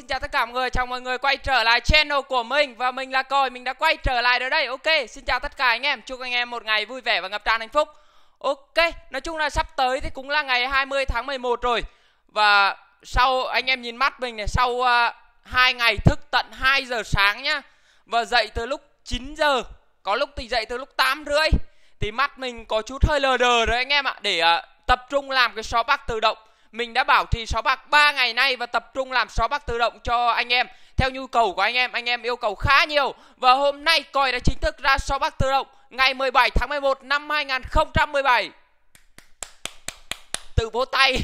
xin chào tất cả mọi người, chào mọi người quay trở lại channel của mình Và mình là Còi, mình đã quay trở lại rồi đây Ok, xin chào tất cả anh em, chúc anh em một ngày vui vẻ và ngập tràn hạnh phúc Ok, nói chung là sắp tới thì cũng là ngày 20 tháng 11 rồi Và sau, anh em nhìn mắt mình này, sau uh, ờ, 2 ngày thức tận 2 giờ sáng nhá Và dậy từ lúc 9 giờ, có lúc thì dậy từ lúc 8 rưỡi Thì mắt mình có chút hơi lờ đờ rồi anh em ạ Để uh, tập trung làm cái shop back tự động mình đã bảo trì só bạc 3 ngày nay và tập trung làm só bạc tự động cho anh em theo nhu cầu của anh em anh em yêu cầu khá nhiều và hôm nay coi đã chính thức ra só bạc tự động ngày 17 tháng 11 năm 2017 từ vỗ tay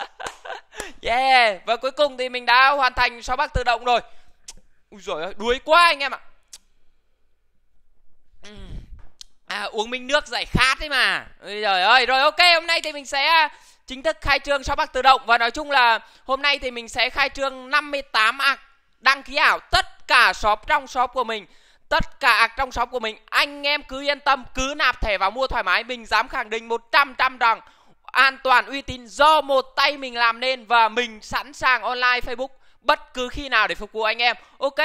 yeah và cuối cùng thì mình đã hoàn thành só bạc tự động rồi ui giời ơi đuối quá anh em ạ à, uống minh nước giải khát đấy mà ui giời ơi rồi ok hôm nay thì mình sẽ chính thức khai trương shop bác tự động và nói chung là hôm nay thì mình sẽ khai trương 58 ạc đăng ký ảo tất cả shop trong shop của mình tất cả ạc trong shop của mình anh em cứ yên tâm cứ nạp thẻ vào mua thoải mái mình dám khẳng định 100 trăm rằng an toàn uy tín do một tay mình làm nên và mình sẵn sàng online Facebook bất cứ khi nào để phục vụ anh em ok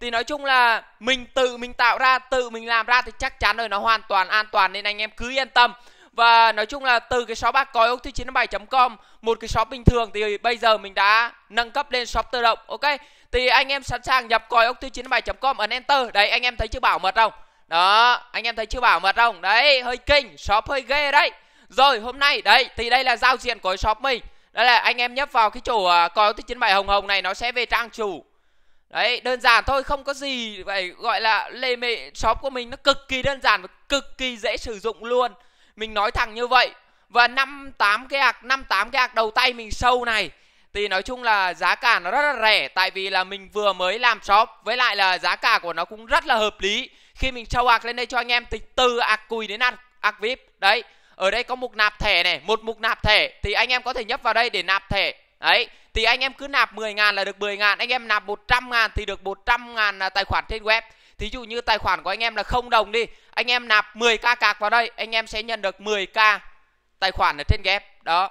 thì nói chung là mình tự mình tạo ra tự mình làm ra thì chắc chắn rồi nó hoàn toàn an toàn nên anh em cứ yên tâm và nói chung là từ cái shop bạc coi ốc thư 97.com một cái shop bình thường thì bây giờ mình đã nâng cấp lên shop tự động ok thì anh em sẵn sàng nhập coi ốc thư 97.com ấn enter đấy anh em thấy chưa bảo mật không đó anh em thấy chưa bảo mật không đấy hơi kinh shop hơi ghê đấy rồi hôm nay đấy thì đây là giao diện của shop mình đây là anh em nhấp vào cái chỗ uh, coi ốc thư 97 hồng hồng này nó sẽ về trang chủ Đấy, đơn giản thôi, không có gì phải gọi là lê mệ shop của mình nó cực kỳ đơn giản và cực kỳ dễ sử dụng luôn mình nói thẳng như vậy và năm tám cái hạt năm tám cái hạt đầu tay mình sâu này thì nói chung là giá cả nó rất là rẻ tại vì là mình vừa mới làm shop với lại là giá cả của nó cũng rất là hợp lý khi mình sâu hạt lên đây cho anh em thì từ hạt cùi đến hạt ạc vip đấy ở đây có mục nạp thẻ này một mục nạp thẻ thì anh em có thể nhấp vào đây để nạp thẻ đấy thì anh em cứ nạp 10 ngàn là được 10 ngàn anh em nạp 100 ngàn thì được 100 ngàn à, tài khoản trên web thí dụ như tài khoản của anh em là không đồng đi anh em nạp 10k cạc vào đây anh em sẽ nhận được 10k tài khoản ở trên ghép đó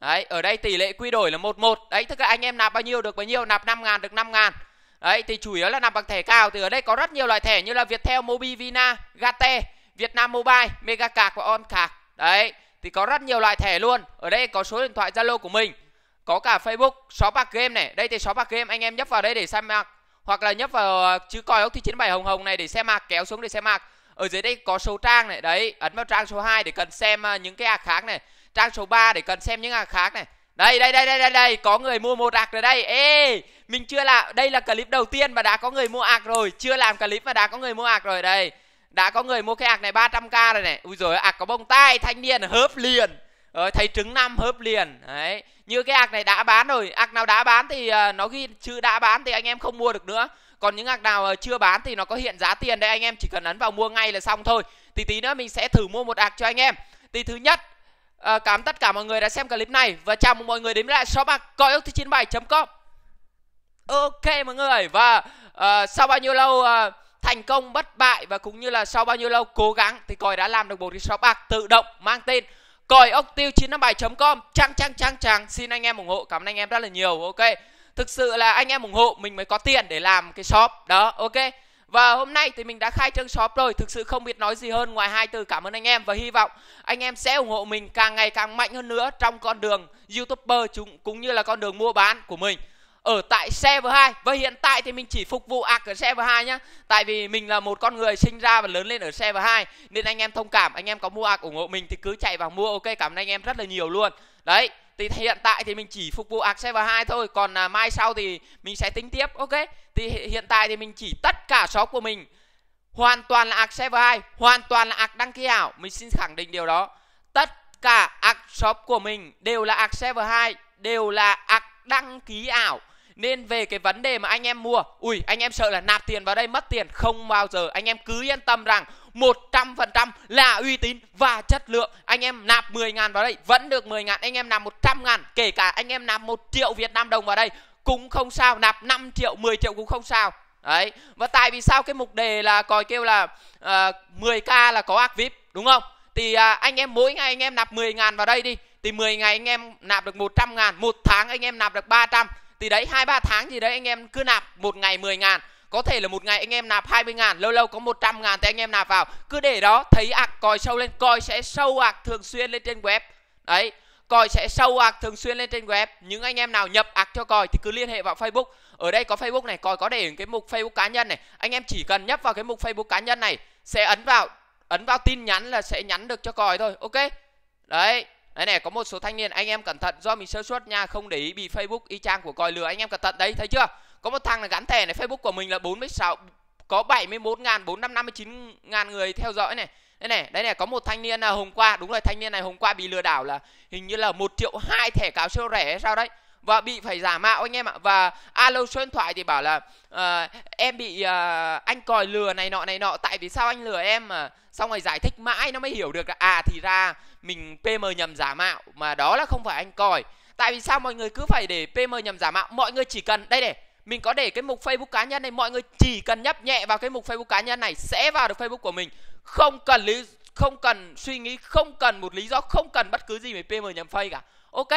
đấy ở đây tỷ lệ quy đổi là một một đấy tức là anh em nạp bao nhiêu được bấy nhiêu nạp 5 ngàn được 5 ngàn đấy thì chủ yếu là nạp bằng thẻ cao thì ở đây có rất nhiều loại thẻ như là Viettel, Mobi, Vina, Gate, Vietnam Mobile, Mega cạc và On cạc đấy thì có rất nhiều loại thẻ luôn ở đây có số điện thoại Zalo của mình có cả Facebook, shop bạc game này đây thì shop bạc game anh em nhấp vào đây để xem mạc hoặc là nhấp vào ờ, chữ còi ốc thì 97 hồng hồng này để xem mạc kéo xuống để xem mạc ở dưới đây có số trang này đấy ấn vào trang số 2 à, để cần xem những cái hạt khác này trang số 3 để cần xem những hạt khác này đây đây đây đây đây đây có người mua một ạc rồi đây ê mình chưa làm đây là clip đầu tiên mà đã có người mua ạc rồi chưa làm clip mà đã có người mua ạc rồi đây đã có người mua cái ạc này 300k rồi này ui rồi ạc có bông tai thanh niên hớp liền rồi thấy trứng năm hớp liền đấy như cái ạc này đã bán rồi ạc nào đã bán thì à, nó ghi chữ đã bán thì anh em không mua được nữa còn những hàng nào ờ, chưa bán thì nó có hiện giá tiền đây anh em chỉ cần ấn vào mua ngay là xong thôi thì tí nữa mình sẽ thử mua một ạc cho anh em thì thứ nhất à, cảm tất cả mọi người đã xem clip này và chào mừng mọi người đến lại shop bạc coi ước thứ 97 com ok mọi người và à, sau bao nhiêu lâu à, thành công bất bại và cũng như là sau bao nhiêu lâu cố gắng thì coi đã làm được một cái shop bạc tự động mang tên còi ốc tiêu 957 com trang trang trang trang xin anh em ủng hộ cảm ơn anh em rất là nhiều ok thực sự là anh em ủng hộ mình mới có tiền để làm cái shop đó ok và hôm nay thì mình đã khai trương shop rồi Thực sự không biết nói gì hơn ngoài hai từ cảm ơn anh em Và hy vọng anh em sẽ ủng hộ mình càng ngày càng mạnh hơn nữa Trong con đường youtuber chúng cũng như là con đường mua bán của mình ở tại server 2 và hiện tại thì mình chỉ phục vụ ạc ở server 2 nhá. Tại vì mình là một con người sinh ra và lớn lên ở server 2 nên anh em thông cảm, anh em có mua ạc ủng hộ mình thì cứ chạy vào mua ok cảm ơn anh em rất là nhiều luôn. Đấy thì hiện tại thì mình chỉ phục vụ arc server 2 thôi còn à, mai sau thì mình sẽ tính tiếp ok thì hiện tại thì mình chỉ tất cả shop của mình hoàn toàn là arc server 2 hoàn toàn là arc đăng ký ảo mình xin khẳng định điều đó tất cả arc shop của mình đều là arc server 2 đều là arc đăng ký ảo nên về cái vấn đề mà anh em mua Ui anh em sợ là nạp tiền vào đây mất tiền Không bao giờ anh em cứ yên tâm rằng 100% là uy tín và chất lượng anh em nạp 10 ngàn vào đây vẫn được 10 ngàn anh em nạp 100 ngàn kể cả anh em nạp 1 triệu Việt Nam đồng vào đây cũng không sao nạp 5 triệu 10 triệu cũng không sao đấy và tại vì sao cái mục đề là còi kêu là uh, ờ, 10k là có ác vip đúng không thì à, anh em mỗi ngày anh em nạp 10 ngàn vào đây đi thì 10 ngày anh em nạp được 100 ngàn một tháng anh em nạp được 300 thì đấy hai ba tháng gì đấy anh em cứ nạp một ngày 10 ngàn có thể là một ngày anh em nạp 20 ngàn lâu lâu có 100 ngàn thì anh em nạp vào cứ để đó thấy ạc coi sâu lên coi sẽ sâu ạc thường xuyên lên trên web đấy coi sẽ sâu ạc thường xuyên lên trên web những anh em nào nhập ạc cho coi thì cứ liên hệ vào facebook ở đây có facebook này coi có để cái mục facebook cá nhân này anh em chỉ cần nhấp vào cái mục facebook cá nhân này sẽ ấn vào ấn vào tin nhắn là sẽ nhắn được cho coi thôi ok đấy Đấy này có một số thanh niên anh em cẩn thận do mình sơ suất nha không để ý bị Facebook y chang của còi lừa anh em cẩn thận đấy thấy chưa có một thằng là gắn thẻ này Facebook của mình là 46 có 71 ngàn 459 ngàn người theo dõi này đây này đây này có một thanh niên là hôm qua đúng rồi thanh niên này hôm qua bị lừa đảo là hình như là một triệu hai thẻ cáo siêu rẻ hay sao đấy và bị phải giả mạo anh em ạ và alo số điện thoại thì bảo là uh, em bị uh, anh còi lừa này nọ này nọ tại vì sao anh lừa em mà xong rồi giải thích mãi nó mới hiểu được là à thì ra mình pm nhầm giả mạo mà đó là không phải anh còi tại vì sao mọi người cứ phải để pm nhầm giả mạo mọi người chỉ cần đây này mình có để cái mục Facebook cá nhân này mọi người chỉ cần nhấp nhẹ vào cái mục Facebook cá nhân này sẽ vào được Facebook của mình không cần lý không cần suy nghĩ không cần một lý do không cần bất cứ gì về PM nhầm phay cả ok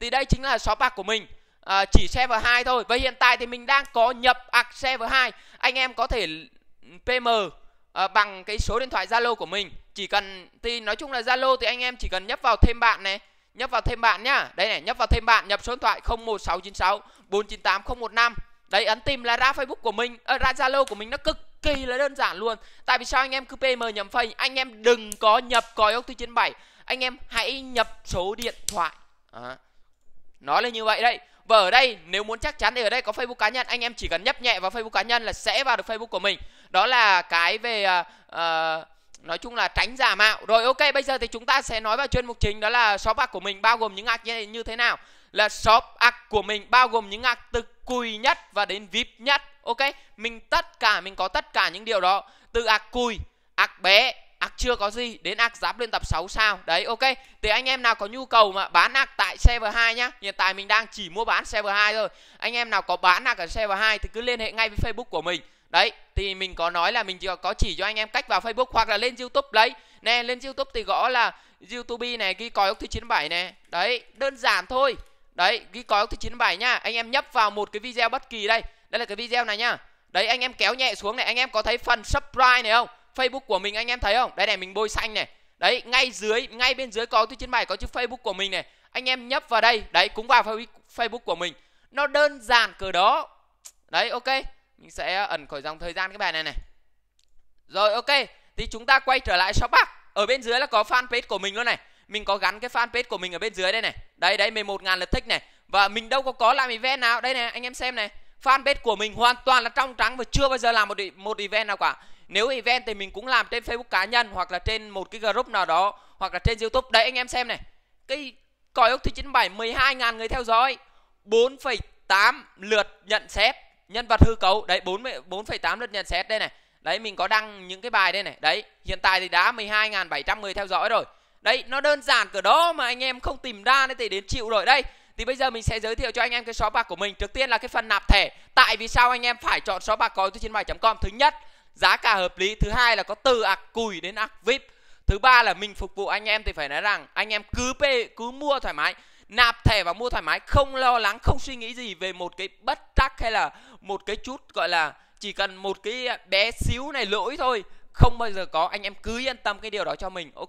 thì đây chính là shop bạc của mình à, chỉ server 2 thôi và hiện tại thì mình đang có nhập ạc server 2 anh em có thể PM à, bằng cái số điện thoại Zalo của mình chỉ cần thì nói chung là Zalo thì anh em chỉ cần nhấp vào thêm bạn này nhấp vào thêm bạn nhá đây này nhấp vào thêm bạn nhập số điện thoại 01696 498 015 đấy ấn tìm là ra facebook của mình à, ra zalo của mình nó cực kỳ là đơn giản luôn tại vì sao anh em cứ pm nhầm phanh anh em đừng có nhập còi ốc bảy, anh em hãy nhập số điện thoại à. nó là như vậy đấy và ở đây nếu muốn chắc chắn thì ở đây có Facebook cá nhân anh em chỉ cần nhấp nhẹ vào Facebook cá nhân là sẽ vào được Facebook của mình đó là cái về uh, nói chung là tránh giả mạo rồi ok bây giờ thì chúng ta sẽ nói vào chuyên mục chính đó là shop bạc của mình bao gồm những ạc như thế nào là shop act của mình bao gồm những act từ cùi nhất và đến vip nhất ok mình tất cả mình có tất cả những điều đó từ act cùi act bé ác chưa có gì đến ác giáp lên tập 6 sao đấy ok thì anh em nào có nhu cầu mà bán ác tại server 2 nhá hiện tại mình đang chỉ mua bán server 2 thôi anh em nào có bán ác ở server 2 thì cứ liên hệ ngay với facebook của mình đấy thì mình có nói là mình chỉ có chỉ cho anh em cách vào facebook hoặc là lên youtube đấy nè lên youtube thì gõ là youtube này ghi còi ốc thứ 97 này đấy đơn giản thôi đấy ghi có từ 97 nhá anh em nhấp vào một cái video bất kỳ đây đây là cái video này nhá đấy anh em kéo nhẹ xuống này anh em có thấy phần subscribe này không Facebook của mình anh em thấy không đây này mình bôi xanh này đấy ngay dưới ngay bên dưới có thứ từ 97 có chữ Facebook của mình này anh em nhấp vào đây đấy cũng vào Facebook của mình nó đơn giản cờ đó đấy ok mình sẽ ẩn khỏi dòng thời gian cái bài này này rồi ok thì chúng ta quay trở lại shop bạc ở bên dưới là có fanpage của mình luôn này mình có gắn cái fanpage của mình ở bên dưới đây này đấy đấy 11 ngàn lượt thích này và mình đâu có có làm event nào đây này anh em xem này fanpage của mình hoàn toàn là trong trắng và chưa bao giờ làm một e- một event nào cả nếu event thì mình cũng làm trên Facebook cá nhân hoặc là trên một cái group nào đó hoặc là trên YouTube đấy anh em xem này cái còi ốc thứ 97 12 ngàn người theo dõi 4,8 lượt nhận xét nhân vật hư cấu đấy 4,8 lượt nhận xét đây này đấy mình có đăng những cái bài đây này đấy hiện tại thì đã 12.700 người theo dõi rồi đấy nó đơn giản cỡ đó mà anh em không tìm ra thì đến chịu rồi đây thì bây giờ mình sẽ giới thiệu cho anh em cái shop bạc của mình trước tiên là cái phần nạp thẻ tại vì sao anh em phải chọn shop bạc có trên bài com thứ nhất giá cả hợp lý thứ hai là có từ ạc cùi đến ạc vip thứ ba là mình phục vụ anh em thì phải nói rằng anh em cứ p cứ mua thoải mái nạp thẻ và mua thoải mái không lo lắng không suy nghĩ gì về một cái bất tắc hay là một cái chút gọi là chỉ cần một cái bé xíu này lỗi thôi không bao giờ có anh em cứ yên tâm cái điều đó cho mình ok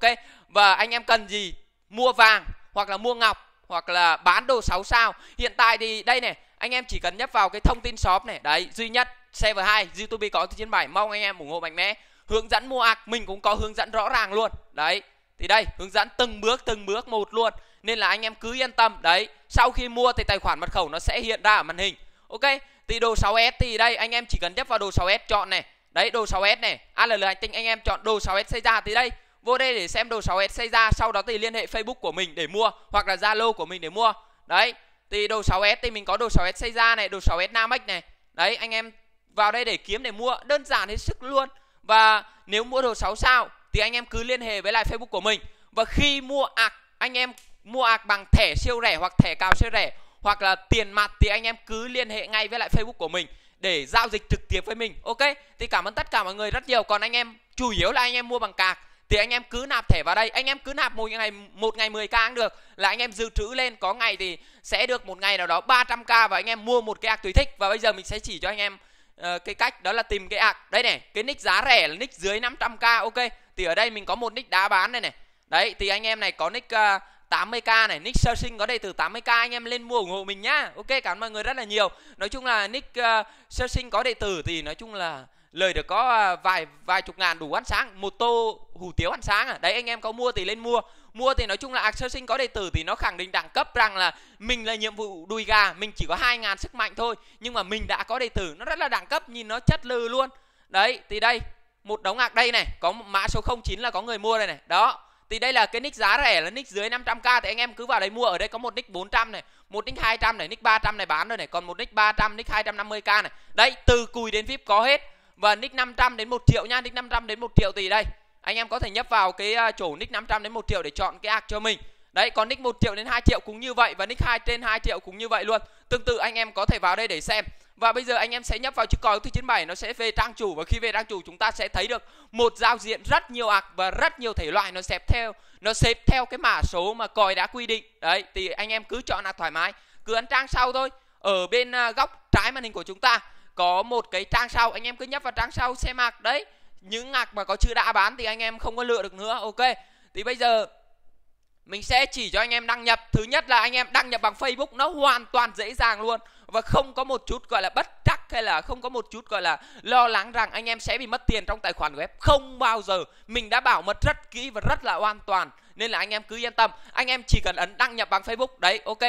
và anh em cần gì mua vàng hoặc là mua ngọc hoặc là bán đồ 6 sao hiện tại thì đây này anh em chỉ cần nhấp vào cái thông tin shop này đấy duy nhất server 2 youtube có thứ trên bài mong anh em ủng hộ mạnh mẽ hướng dẫn mua ạc mình cũng có hướng dẫn rõ ràng luôn đấy thì đây hướng dẫn từng bước từng bước một luôn nên là anh em cứ yên tâm đấy sau khi mua thì tài khoản mật khẩu nó sẽ hiện ra ở màn hình ok thì đồ 6s thì đây anh em chỉ cần nhấp vào đồ 6s chọn này đấy đồ 6S này ALL Hành Tinh anh em chọn đồ 6S xây ra thì đây vô đây để xem đồ 6S xây ra sau đó thì liên hệ Facebook của mình để mua hoặc là Zalo của mình để mua đấy thì đồ 6S thì mình có đồ 6S xây ra này đồ 6S Namex này đấy anh em vào đây để kiếm để mua đơn giản hết sức luôn và nếu mua đồ 6 sao thì anh em cứ liên hệ với lại Facebook của mình và khi mua ạc anh em mua ạc bằng thẻ siêu rẻ hoặc thẻ cào siêu rẻ hoặc là tiền mặt thì anh em cứ liên hệ ngay với lại Facebook của mình để giao dịch trực tiếp với mình ok thì cảm ơn tất cả mọi người rất nhiều còn anh em chủ yếu là anh em mua bằng cạc thì anh em cứ nạp thẻ vào đây anh em cứ nạp một ngày một ngày 10 k cũng được là anh em dự trữ lên có ngày thì sẽ được một ngày nào đó 300 k và anh em mua một cái ạc tùy thích và bây giờ mình sẽ chỉ cho anh em uh, cái cách đó là tìm cái ạc đây này cái nick giá rẻ là nick dưới 500 k ok thì ở đây mình có một nick đá bán này này đấy thì anh em này có nick uh, 80k này nick searching có đầy từ 80k anh em lên mua ủng hộ mình nhá ok cảm ơn mọi người rất là nhiều nói chung là nick uh, ờ, searching có đệ từ thì nói chung là lời được có ờ, vài vài chục ngàn đủ ăn sáng một tô hủ tiếu ăn sáng à đấy anh em có mua thì lên mua mua thì nói chung là à, sơ sinh có đệ từ thì nó khẳng định đẳng cấp rằng là mình là nhiệm vụ đùi gà mình chỉ có hai ngàn sức mạnh thôi nhưng mà mình đã có đệ từ, nó rất là đẳng cấp nhìn nó chất lừ luôn đấy thì đây một đống ngạc đây này có mã số 09 là có người mua đây này đó thì đây là cái nick giá rẻ là nick dưới 500k thì anh em cứ vào đây mua ở đây có một nick 400 này một nick 200 này nick 300 này bán rồi này còn một nick 300 nick 250k này đấy từ cùi đến vip có hết và nick 500 đến 1 triệu nha nick 500 đến 1 triệu thì đây anh em có thể nhấp vào cái à, chỗ nick 500 đến 1 triệu để chọn cái ạc cho mình Đấy còn nick 1 triệu đến 2 triệu cũng như vậy và nick 2 trên 2 triệu cũng như vậy luôn. Tương tự anh em có thể vào đây để xem và bây giờ anh em sẽ nhấp vào chữ còi thứ 97 nó sẽ về trang chủ và khi về trang chủ chúng ta sẽ thấy được một giao diện rất nhiều ạc và rất nhiều thể loại nó xếp theo nó xếp theo cái mã số mà còi đã quy định đấy thì anh em cứ chọn là thoải mái cứ ấn trang sau thôi ở bên à, góc trái màn hình của chúng ta có một cái trang sau anh em cứ nhấp vào trang sau xem ạc đấy những ạc mà có chữ đã bán thì anh em không có lựa được nữa ok thì bây giờ mình sẽ chỉ cho anh em đăng nhập thứ nhất là anh em đăng nhập bằng facebook nó hoàn toàn dễ dàng luôn và không có một chút gọi là bất chắc hay là không có một chút gọi là lo lắng rằng anh em sẽ bị mất tiền trong tài khoản của em không bao giờ mình đã bảo mật rất kỹ và rất là an toàn nên là anh em cứ yên tâm anh em chỉ cần ấn đăng nhập bằng facebook đấy ok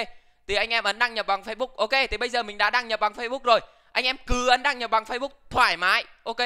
thì anh em ấn đăng nhập bằng facebook ok thì bây giờ mình đã đăng nhập bằng facebook rồi anh em cứ ấn đăng nhập bằng facebook thoải mái ok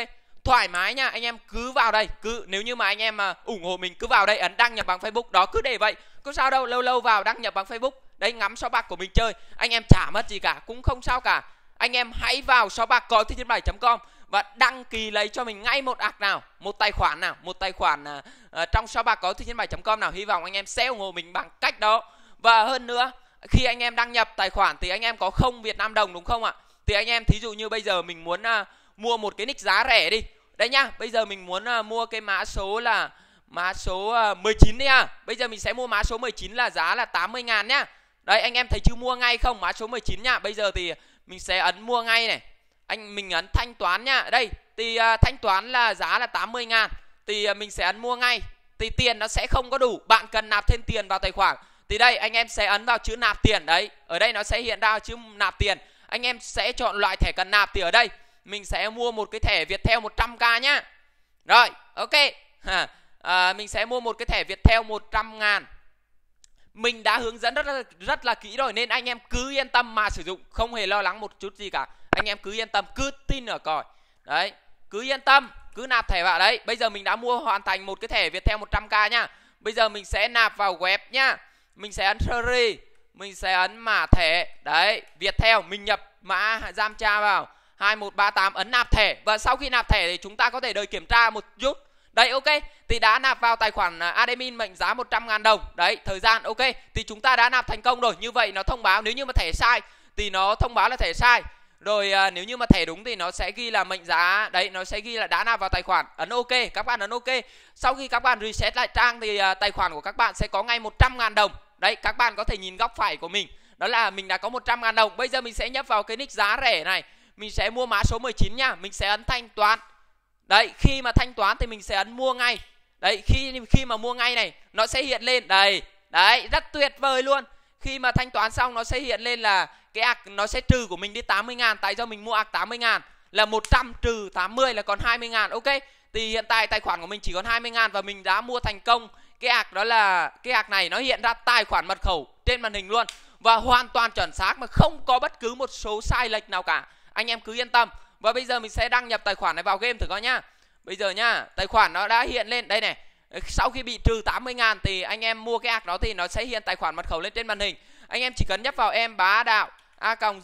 thoải mái nha anh em cứ vào đây cứ nếu như mà anh em mà ủng hộ mình cứ vào đây ấn đăng nhập bằng facebook đó cứ để vậy có sao đâu lâu lâu vào đăng nhập bằng facebook đấy ngắm sáu bạc của mình chơi anh em chả mất gì cả cũng không sao cả anh em hãy vào sáu bạc có thiên bảy com và đăng ký lấy cho mình ngay một ạc nào một tài khoản nào một tài khoản uh, trong sáu bạc có thiên bảy com nào hy vọng anh em sẽ ủng hộ mình bằng cách đó và hơn nữa khi anh em đăng nhập tài khoản thì anh em có không Việt Nam đồng đúng không ạ thì anh em thí dụ như bây giờ mình muốn uh, mua một cái nick giá rẻ đi đây nhá bây giờ mình muốn uh, mua cái mã số là mã số uh, 19 đi à bây giờ mình sẽ mua mã số 19 là giá là 80 ngàn nhá đây anh em thấy chưa mua ngay không? Mã số 19 nha. Bây giờ thì mình sẽ ấn mua ngay này. Anh mình ấn thanh toán nha. Đây, thì uh, thanh toán là giá là 80 ngàn Thì uh, mình sẽ ấn mua ngay. Thì tiền nó sẽ không có đủ, bạn cần nạp thêm tiền vào tài khoản. Thì đây anh em sẽ ấn vào chữ nạp tiền đấy. Ở đây nó sẽ hiện ra chữ nạp tiền. Anh em sẽ chọn loại thẻ cần nạp thì ở đây mình sẽ mua một cái thẻ Viettel 100k nhá. Rồi, ok. À, mình sẽ mua một cái thẻ Viettel 100 ngàn mình đã hướng dẫn rất là, rất là kỹ rồi nên anh em cứ yên tâm mà sử dụng không hề lo lắng một chút gì cả anh em cứ yên tâm cứ tin ở còi đấy cứ yên tâm cứ nạp thẻ vào đấy bây giờ mình đã mua hoàn thành một cái thẻ Viettel 100k nhá bây giờ mình sẽ nạp vào web nhá mình sẽ ấn seri mình sẽ ấn mã thẻ đấy Viettel mình nhập mã giam tra vào 2138 ấn nạp thẻ và sau khi nạp thẻ thì chúng ta có thể đợi kiểm tra một chút Đấy ok, thì đã nạp vào tài khoản à, admin mệnh giá 100 000 đồng. Đấy, thời gian ok, thì chúng ta đã nạp thành công rồi. Như vậy nó thông báo nếu như mà thẻ sai thì nó thông báo là thẻ sai. Rồi à, nếu như mà thẻ đúng thì nó sẽ ghi là mệnh giá Đấy nó sẽ ghi là đã nạp vào tài khoản Ấn OK các bạn ấn OK Sau khi các bạn reset lại trang thì à, tài khoản của các bạn sẽ có ngay 100 ngàn đồng Đấy các bạn có thể nhìn góc phải của mình Đó là mình đã có 100 ngàn đồng Bây giờ mình sẽ nhấp vào cái nick giá rẻ này Mình sẽ mua mã số 19 nha Mình sẽ ấn thanh toán đấy khi mà thanh toán thì mình sẽ ấn mua ngay đấy khi khi mà mua ngay này nó sẽ hiện lên đây đấy rất tuyệt vời luôn khi mà thanh toán xong nó sẽ hiện lên là cái ạc nó sẽ trừ của mình đi 80 ngàn tại do mình mua ạc 80 ngàn là 100 trừ 80 là còn 20 ngàn ok thì hiện tại tài khoản của mình chỉ còn 20 ngàn và mình đã mua thành công cái ạc đó là cái ạc này nó hiện ra tài khoản mật khẩu trên màn hình luôn và hoàn toàn chuẩn xác mà không có bất cứ một số sai lệch nào cả anh em cứ yên tâm và bây giờ mình sẽ đăng nhập tài khoản này vào game thử coi nhá bây giờ nhá tài khoản nó đã hiện lên đây này sau khi bị trừ 80 ngàn thì anh em mua cái ạc đó thì nó sẽ hiện tài khoản mật khẩu lên trên màn hình anh em chỉ cần nhấp vào em bá đạo a còng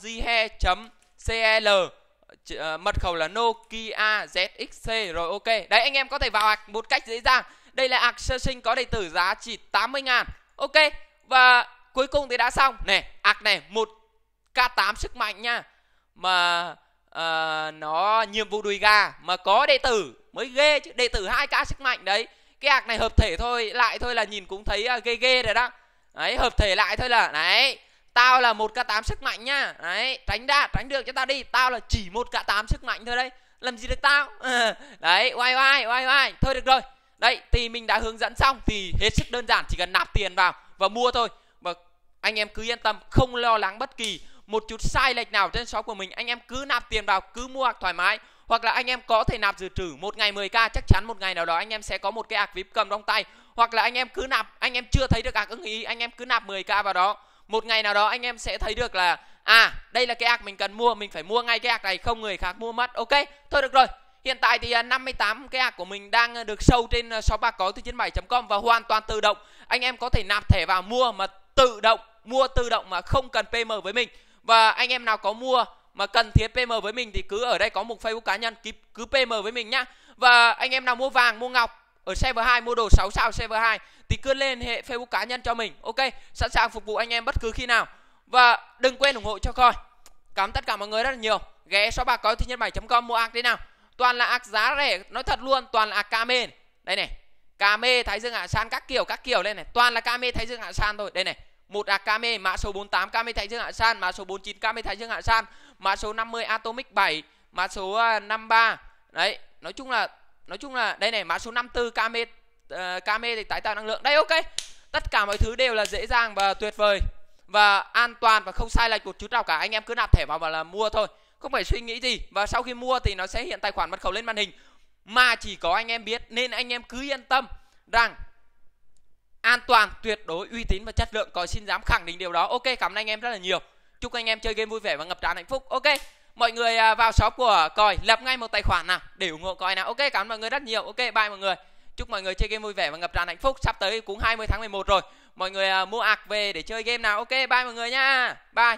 cl ờ, mật khẩu là Nokia ZXC rồi ok đấy anh em có thể vào ạc một cách dễ dàng đây là ạc sơ sinh có đầy tử giá chỉ 80 ngàn ok và cuối cùng thì đã xong nè ạc này một k 8 sức mạnh nha mà uh, nó nhiệm vụ đùi gà mà có đệ tử mới ghê chứ đệ tử hai cá sức mạnh đấy cái hạc này hợp thể thôi lại thôi là nhìn cũng thấy uh, ghê ghê rồi đó đấy hợp thể lại thôi là đấy tao là một k tám sức mạnh nhá đấy tránh đã tránh được cho tao đi tao là chỉ một k tám sức mạnh thôi đấy làm gì được tao đấy oai oai oai oai thôi được rồi đấy thì mình đã hướng dẫn xong thì hết sức đơn giản chỉ cần nạp tiền vào và mua thôi và anh em cứ yên tâm không lo lắng bất kỳ một chút sai lệch nào trên shop của mình anh em cứ nạp tiền vào cứ mua thoải mái hoặc là anh em có thể nạp dự trữ một ngày 10k chắc chắn một ngày nào đó anh em sẽ có một cái ạc vip cầm trong tay hoặc là anh em cứ nạp anh em chưa thấy được ạc ưng ý anh em cứ nạp 10k vào đó một ngày nào đó anh em sẽ thấy được là à đây là cái ạc mình cần mua mình phải mua ngay cái ạc này không người khác mua mất ok thôi được rồi Hiện tại thì 58 à, cái ạc của mình đang à, được sâu trên à, shop bạc có từ 97.com và hoàn toàn tự động. Anh em có thể nạp thẻ vào mua mà tự động, mua tự động mà không cần PM với mình và anh em nào có mua mà cần thiết PM với mình thì cứ ở đây có một Facebook cá nhân cứ, PM với mình nhá và anh em nào mua vàng mua ngọc ở server 2 mua đồ 6 sao server 2 thì cứ lên hệ Facebook cá nhân cho mình ok sẵn sàng phục vụ anh em bất cứ khi nào và đừng quên ủng hộ cho coi cảm tất cả mọi người rất là nhiều ghé shop bạc có thiên nhân 7 com mua ác thế nào toàn là ác giá rẻ nói thật luôn toàn là ạc đây này kame thái dương hạ san các kiểu các kiểu lên này toàn là kame thái dương hạ san thôi đây này 1 Akame, mã số 48 Kame Thái Dương Hạ San, mã số 49 Kame Thái Dương Hạ San, mã số 50 Atomic 7, mã số 53. Ờ, Đấy, nói chung là nói chung là đây này, mã số 54 Kame uh, Kame thì tái tạo năng lượng. Đây ok. Tất cả mọi thứ đều là dễ dàng và tuyệt vời và an toàn và không sai lệch một chút nào cả. Anh em cứ nạp thẻ vào và là mua thôi. Không phải suy nghĩ gì và sau khi mua thì nó sẽ hiện tài khoản mật khẩu lên màn hình mà chỉ có anh em biết nên anh em cứ yên tâm rằng an toàn tuyệt đối uy tín và chất lượng có xin dám khẳng định điều đó ok cảm ơn anh em rất là nhiều chúc anh em chơi game vui vẻ và ngập tràn hạnh phúc ok mọi người à, vào shop của còi lập ngay một tài khoản nào để ủng hộ còi nào ok cảm ơn mọi người rất nhiều ok bye mọi người chúc mọi người chơi game vui vẻ và ngập tràn hạnh phúc sắp tới cũng 20 tháng 11 rồi mọi người à, mua ạc về để chơi game nào ok bye mọi người nha bye